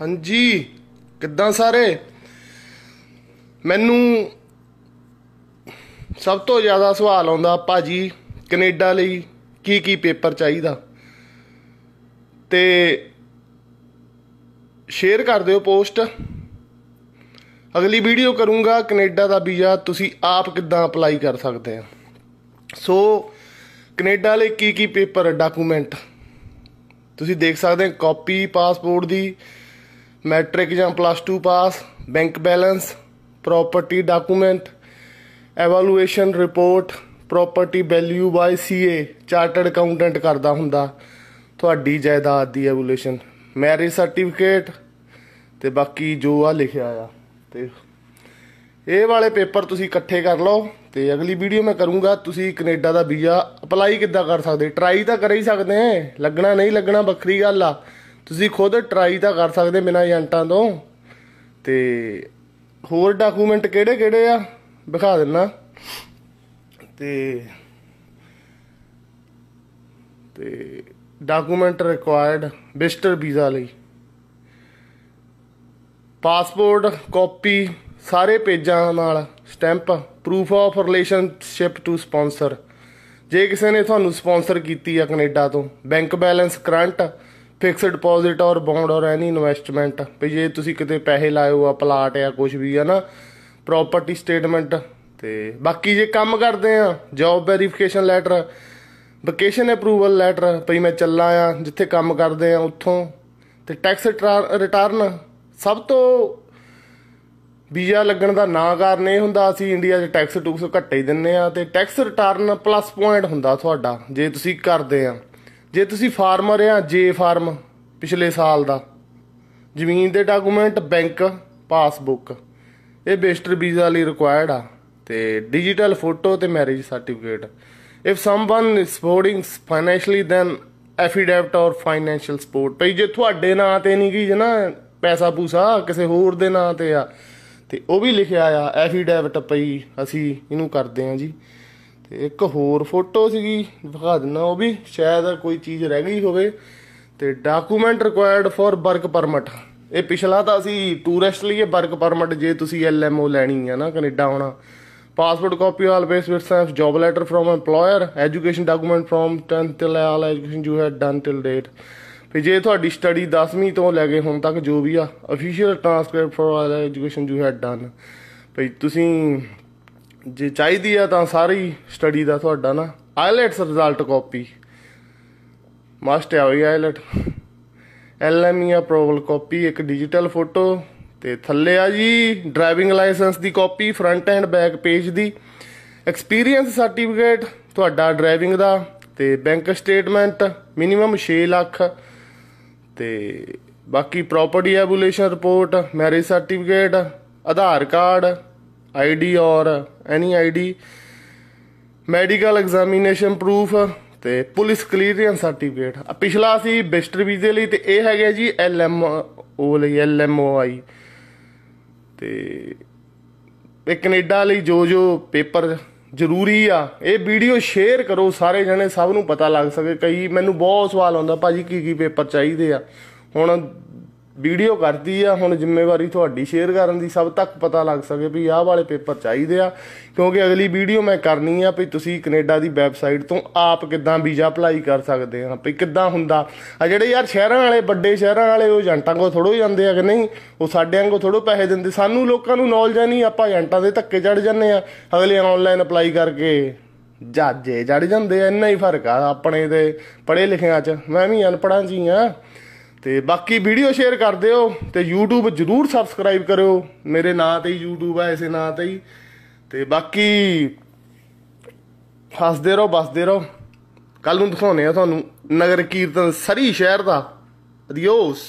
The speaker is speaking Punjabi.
ਹਾਂਜੀ ਕਿੱਦਾਂ ਸਾਰੇ ਮੈਨੂੰ ਸਭ ਤੋਂ ਜ਼ਿਆਦਾ ਸਵਾਲ ਆਉਂਦਾ ਭਾਜੀ ਕੈਨੇਡਾ ਲਈ ਕੀ ਕੀ ਪੇਪਰ ਚਾਹੀਦਾ ਤੇ ਸ਼ੇਅਰ ਕਰ ਦਿਓ ਪੋਸਟ ਅਗਲੀ ਵੀਡੀਓ ਕਰੂੰਗਾ ਕੈਨੇਡਾ ਦਾ ਵੀਜ਼ਾ ਤੁਸੀਂ ਆਪ ਕਿੱਦਾਂ ਅਪਲਾਈ ਕਰ ਸਕਦੇ ਆ ਸੋ ਕੈਨੇਡਾ ਲਈ ਕੀ ਕੀ ਪੇਪਰ ਡਾਕੂਮੈਂਟ ਤੁਸੀਂ ਦੇਖ ਸਕਦੇ ਹੋ ਕਾਪੀ ਪਾਸਪੋਰਟ ਦੀ ਮੈਟ੍ਰਿਕ ਜਾਂ plus 2 pass bank balance property document evaluation report property value by CA chartered accountant ਕਰਦਾ ਹੁੰਦਾ ਤੁਹਾਡੀ ਜਾਇਦਾਦ ਦੀ ਐਵੈਲੂਏਸ਼ਨ ਮੈਰਿਜ ਸਰਟੀਫਿਕੇਟ ਤੇ ਬਾਕੀ ਜੋ ਆ ਲਿਖਿਆ ਆ ਤੇ ਇਹ ਵਾਲੇ ਪੇਪਰ ਤੁਸੀਂ ਇਕੱਠੇ ਕਰ ਲਓ ਤੇ ਅਗਲੀ ਵੀਡੀਓ ਮੈਂ ਕਰੂੰਗਾ ਤੁਸੀਂ ਕੈਨੇਡਾ ਦਾ ਵੀਜ਼ਾ ਅਪਲਾਈ ਕਿੱਦਾਂ ਕਰ ਸਕਦੇ ਟਰਾਈ ਤਾਂ ਕਰ ਹੀ ਸਕਦੇ ਲੱਗਣਾ ਨਹੀਂ ਲੱਗਣਾ ਵੱਖਰੀ ਗੱਲ ਆ ਤੁਸੀਂ ਖੁਦ ਟਰਾਈ ਤਾਂ ਕਰ ਸਕਦੇ ਬਿਨਾ ਏਜੰਟਾਂ ਤੋਂ ਤੇ ਹੋਰ ਡਾਕੂਮੈਂਟ ਕਿਹੜੇ ਕਿਹੜੇ ਆ ਵਿਖਾ ਦਿੰਨਾ ਤੇ ਤੇ ਡਾਕੂਮੈਂਟ ਰਿਕੁਆਇਰਡ ਵਿਜ਼ਟਰ ਵੀਜ਼ਾ ਲਈ ਪਾਸਪੋਰਟ ਕਾਪੀ ਸਾਰੇ ਪੇਜਾਂ ਨਾਲ stamp proof of relationship to sponsor ਜੇ ਕਿਸੇ ਨੇ ਤੁਹਾਨੂੰ ਸਪਾਂਸਰ ਕੀਤੀ ਆ ਕੈਨੇਡਾ ਤੋਂ bank balance current fixed deposit or bond or any investment ਵੀ ਜੇ ਤੁਸੀਂ ਕਿਤੇ ਪੈਸੇ ਲਾਇਓ ਆ ਪਲਾਟ ਆ ਕੁਝ ਵੀ ਆ ਨਾ ਪ੍ਰਾਪਰਟੀ ਸਟੇਟਮੈਂਟ ਤੇ ਬਾਕੀ ਜੇ ਕੰਮ ਕਰਦੇ ਆ job verification letter vacation approval letter ਭਈ ਮੈਂ ਚੱਲਾ ਆ ਜਿੱਥੇ ਕੰਮ ਕਰਦੇ ਆ ਉੱਥੋਂ ਤੇ ਟੈਕਸ ਰਿਟਰਨ ਸਭ ਤੋਂ ਵੀਜ਼ਾ ਲੱਗਣ ਦਾ ਨਾ ਕਾਰਨ ਇਹ ਹੁੰਦਾ ਅਸੀਂ ਇੰਡੀਆ 'ਚ ਟੈਕਸ ਟੂਕਸ ਘੱਟੇ ਹੀ ਦਿੰਨੇ ਆ ਤੇ ਟੈਕਸ ਰਿਟਰਨ ਪਲੱਸ ਪੁਆਇੰਟ ਹੁੰਦਾ ਤੁਹਾਡਾ ਜੇ ਤੁਸੀਂ ਕਰਦੇ ਆ ਜੇ ਤੁਸੀਂ ਫਾਰਮਰ ਆ ਜੇ ਫਾਰਮ ਪਿਛਲੇ ਸਾਲ ਦਾ ਜ਼ਮੀਨ ਦੇ ਡਾਕੂਮੈਂਟ ਬੈਂਕ ਪਾਸਬੁੱਕ ਇਹ ਬੇਸਟਰ ਵੀਜ਼ਾ ਲਈ ਰਿਕੁਆਇਰਡ ਆ ਤੇ ਡਿਜੀਟਲ ਫੋਟੋ ਤੇ marriage certificate if someone is supporting financially then affidavit or financial support ਭਈ ਜੇ ਤੁਹਾਡੇ ਨਾਂ ਤੇ ਨਹੀਂ ਗਈ ਜਨਾ ਪੈਸਾ ਪੂਸਾ ਕਿਸੇ ਹੋਰ ਦੇ ਨਾਂ ਤੇ ਆ ਤੇ ਉਹ ਵੀ ਲਿਖਿਆ ਆ ਐਫੀਡੈਵਿਟ ਭਈ ਅਸੀਂ ਇਹਨੂੰ ਕਰਦੇ ਆ ਜੀ ਤੇ ਇੱਕ ਹੋਰ ਫੋਟੋ ਸੀਗੀ ਵਿਖਾ ਦਿੰਨਾ ਉਹ ਵੀ ਸ਼ਾਇਦ ਕੋਈ ਚੀਜ਼ ਰਹਿ ਗਈ ਹੋਵੇ ਤੇ document required for work permit ਇਹ ਪਿਛਲਾ ਤਾਂ ਅਸੀਂ ਟੂਰਿਸਟ ਲਈ ਵਰਕ ਪਰਮਿਟ ਜੇ ਤੁਸੀਂ ਐਲਐਮਓ ਲੈਣੀ ਹੈ ਨਾ ਕੈਨੇਡਾ ਆਉਣਾ passport copy always with self job letter from employer education document from 10th till all education you had done till date ਫਿਰ ਜੇ ਤੁਹਾਡੀ ਸਟੱਡੀ 10ਵੀਂ ਤੋਂ ਲੈ ਕੇ ਹੁਣ ਤੱਕ ਜੋ ਵੀ ਆ official transcript for all education you had done ਭਈ ਤੁਸੀਂ ਜੇ ਚਾਹੀਦੀ ਆ ਤਾਂ ਸਾਰੀ ਸਟੱਡੀ ਦਾ ਤੁਹਾਡਾ ਨਾ ਆਇਲਟਸ ਰਿਜ਼ਲਟ ਕਾਪੀ ਮਸਟ ਹੈ ਹੋਈ ਆਇਲਟ ਐਲਐਮਈਆ ਪ੍ਰੋਵਲ ਕਾਪੀ ਇੱਕ ਡਿਜੀਟਲ ਫੋਟੋ ਤੇ ਥੱਲੇ ਆ ਜੀ ਡਰਾਈਵਿੰਗ ਲਾਇਸੈਂਸ ਦੀ copy front and back page ਦੀ ਐਕਸਪੀਰੀਅੰਸ ਸਰਟੀਫਿਕੇਟ ਤੁਹਾਡਾ ਡਰਾਈਵਿੰਗ ਦਾ ਤੇ ਬੈਂਕ ਸਟੇਟਮੈਂਟ ਮਿਨੀਮਮ 6 ਲੱਖ ਤੇ ਬਾਕੀ property evaluation report marriage certificate Aadhaar card ID or any ID medical examination proof ਤੇ ਪੁਲਿਸ ਕਲੀਅਰੈਂਸ ਸਰਟੀਫਿਕੇਟ ਪਿਛਲਾ ਸੀ ਬਿਸਟਰ ਵੀਜ਼ੇ ਲਈ ਤੇ ਇਹ ਹੈਗਾ ਜੀ ਐਲ ਐਮ ਓ ਲਈ ਐਲ ਐਮ ਓ ਆਈ ਤੇ ਇਹ ਕੈਨੇਡਾ ਲਈ ਜੋ ਜੋ ਪੇਪਰ ਜ਼ਰੂਰੀ ਆ ਇਹ ਵੀਡੀਓ ਸ਼ੇਅਰ ਕਰੋ ਸਾਰੇ ਜਣੇ ਸਭ ਨੂੰ ਪਤਾ ਲੱਗ ਸਕੇ ਕਈ ਮੈਨੂੰ ਬਹੁਤ ਸਵਾਲ ਆਉਂਦਾ ਭਾਜੀ ਕੀ ਕੀ ਪੇਪਰ ਚਾਹੀਦੇ ਆ ਹੁਣ ਵੀਡੀਓ ਕਰਦੀ ਆ ਹੁਣ ਜ਼ਿੰਮੇਵਾਰੀ ਤੁਹਾਡੀ ਸ਼ੇਅਰ ਕਰਨ ਦੀ ਸਭ ਤੱਕ ਪਤਾ ਲੱਗ ਸਕੇ ਵੀ ਆਹ ਵਾਲੇ ਪੇਪਰ ਚਾਹੀਦੇ ਆ ਕਿਉਂਕਿ ਅਗਲੀ ਵੀਡੀਓ ਮੈਂ ਕਰਨੀ ਆ ਵੀ ਤੁਸੀਂ ਕੈਨੇਡਾ ਦੀ ਵੈਬਸਾਈਟ ਤੋਂ ਆਪ ਕਿੱਦਾਂ ਵੀਜ਼ਾ ਅਪਲਾਈ ਕਰ ਸਕਦੇ ਆ ਵੀ ਕਿੱਦਾਂ ਹੁੰਦਾ ਆ ਜਿਹੜੇ ਯਾਰ ਸ਼ਹਿਰਾਂ ਵਾਲੇ ਵੱਡੇ ਸ਼ਹਿਰਾਂ ਵਾਲੇ ਉਹ ਏਜੰਟਾਂ ਕੋ ਥੋੜੋ ਜਾਂਦੇ ਆ ਕਿ ਨਹੀਂ ਉਹ ਸਾਡੇ ਵਾਂਗੂ ਥੋੜੋ ਪੈਸੇ ਦਿੰਦੇ ਸਾਨੂੰ ਲੋਕਾਂ ਨੂੰ ਨੌਲੇਜ ਨਹੀਂ ਆਪਾਂ ਏਜੰਟਾਂ ਦੇ ਧੱਕੇ ਚੜ ਜਾਂਦੇ ਆ ਅਗਲੇ ਆਨਲਾਈਨ ਅਪਲਾਈ ਕਰਕੇ ਜਾਜੇ ਜੜ ਜਾਂਦੇ ਐਨਾ ਇੰਨਾ ਹੀ ਫਰਕ ਆ ਆਪਣੇ ਤੇ ਪੜੇ ਲਿਖਿਆਂ 'ਚ ਮੈਂ ਵੀ ਅਨਪੜਾਂ ਜੀ ਆ ਤੇ ਬਾਕੀ ਵੀਡੀਓ ਸ਼ੇਅਰ ਕਰ ਦਿਓ ਤੇ YouTube ਜਰੂਰ ਸਬਸਕ੍ਰਾਈਬ ਕਰਿਓ ਮੇਰੇ ਨਾਂ ਤੇ ਹੀ YouTube ਆ ਐਸੇ ਨਾਂ ਤੇ ਹੀ ਤੇ ਬਾਕੀ ਹੱਸਦੇ ਰਹੋ ਬਸਦੇ ਰਹੋ ਕੱਲ ਨੂੰ ਦਿਖਾਉਣੇ ਆ ਤੁਹਾਨੂੰ ਨਗਰ ਕੀਰਤਨ ਸਰੀ ਸ਼ਹਿਰ ਦਾ ਅਡੀਓਸ